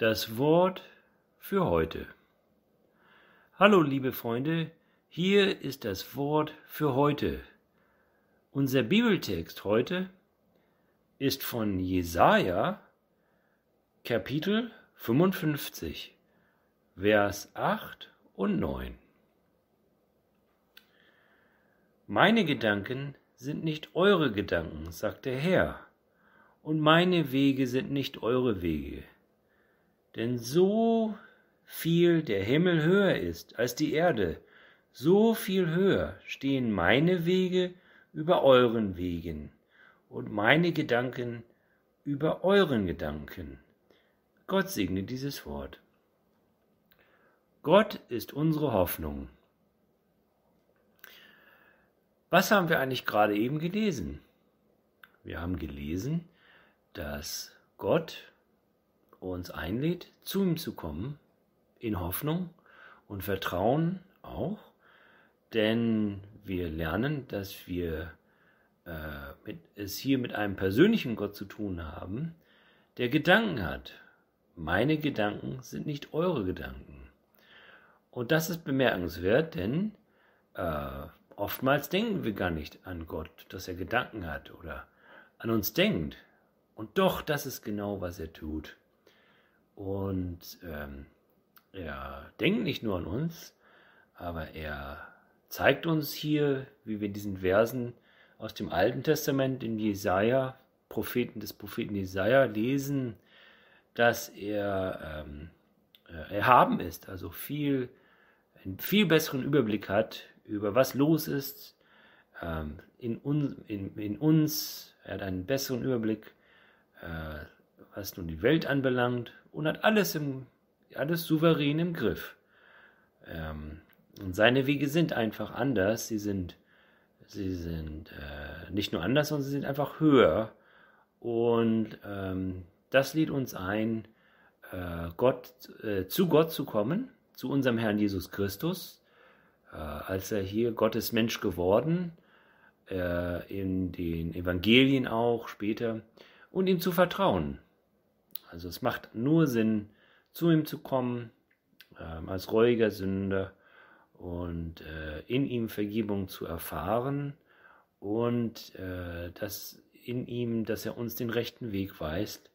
Das Wort für heute. Hallo liebe Freunde, hier ist das Wort für heute. Unser Bibeltext heute ist von Jesaja, Kapitel 55, Vers 8 und 9. Meine Gedanken sind nicht eure Gedanken, sagt der Herr, und meine Wege sind nicht eure Wege denn so viel der Himmel höher ist als die Erde, so viel höher stehen meine Wege über euren Wegen und meine Gedanken über euren Gedanken. Gott segne dieses Wort. Gott ist unsere Hoffnung. Was haben wir eigentlich gerade eben gelesen? Wir haben gelesen, dass Gott uns einlädt, zu ihm zu kommen, in Hoffnung und Vertrauen auch, denn wir lernen, dass wir äh, mit, es hier mit einem persönlichen Gott zu tun haben, der Gedanken hat. Meine Gedanken sind nicht eure Gedanken. Und das ist bemerkenswert, denn äh, oftmals denken wir gar nicht an Gott, dass er Gedanken hat oder an uns denkt. Und doch, das ist genau, was er tut. Und ähm, er denkt nicht nur an uns, aber er zeigt uns hier, wie wir diesen Versen aus dem Alten Testament im Jesaja, Propheten des Propheten Jesaja, lesen, dass er ähm, äh, erhaben ist, also viel, einen viel besseren Überblick hat über was los ist ähm, in, un, in, in, uns. Er hat einen besseren Überblick. Äh, was nun die Welt anbelangt und hat alles, im, alles souverän im Griff. Ähm, und seine Wege sind einfach anders. Sie sind, sie sind äh, nicht nur anders, sondern sie sind einfach höher. Und ähm, das lädt uns ein, äh, Gott, äh, zu Gott zu kommen, zu unserem Herrn Jesus Christus. Äh, als er hier Gottes Mensch geworden, äh, in den Evangelien auch später, und ihm zu vertrauen. Also es macht nur Sinn, zu ihm zu kommen, ähm, als reuiger Sünder und äh, in ihm Vergebung zu erfahren und äh, dass in ihm, dass er uns den rechten Weg weist,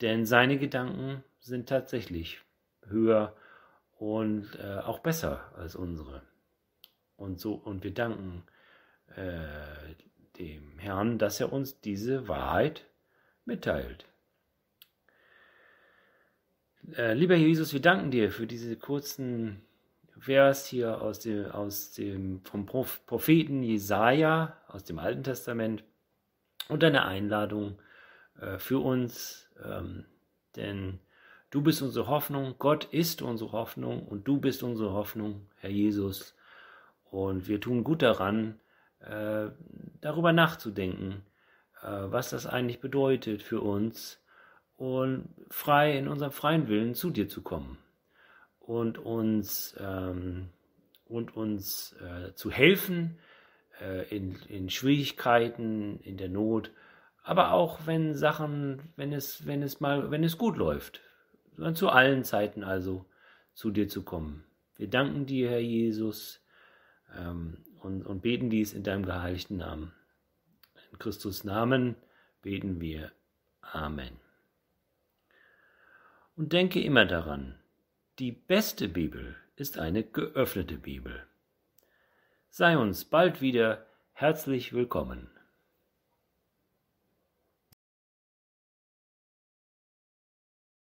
denn seine Gedanken sind tatsächlich höher und äh, auch besser als unsere. Und so und wir danken äh, dem Herrn, dass er uns diese Wahrheit mitteilt. Äh, lieber Jesus, wir danken dir für diese kurzen Vers hier aus dem, aus dem, vom Propheten Jesaja aus dem Alten Testament und deine Einladung äh, für uns, ähm, denn du bist unsere Hoffnung, Gott ist unsere Hoffnung und du bist unsere Hoffnung, Herr Jesus. Und wir tun gut daran, äh, darüber nachzudenken, äh, was das eigentlich bedeutet für uns und frei in unserem freien Willen zu dir zu kommen und uns, ähm, und uns äh, zu helfen äh, in, in Schwierigkeiten, in der Not, aber auch wenn Sachen, wenn es, wenn es mal, wenn es gut läuft, sondern zu allen Zeiten also zu dir zu kommen. Wir danken dir, Herr Jesus, ähm, und, und beten dies in deinem geheiligten Namen. In Christus Namen beten wir. Amen. Und denke immer daran, die beste Bibel ist eine geöffnete Bibel. Sei uns bald wieder herzlich willkommen.